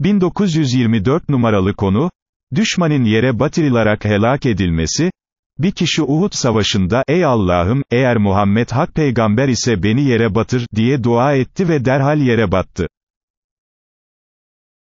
1924 numaralı konu, düşmanın yere batırılarak helak edilmesi, bir kişi Uhud savaşında, ey Allah'ım, eğer Muhammed hak peygamber ise beni yere batır, diye dua etti ve derhal yere battı.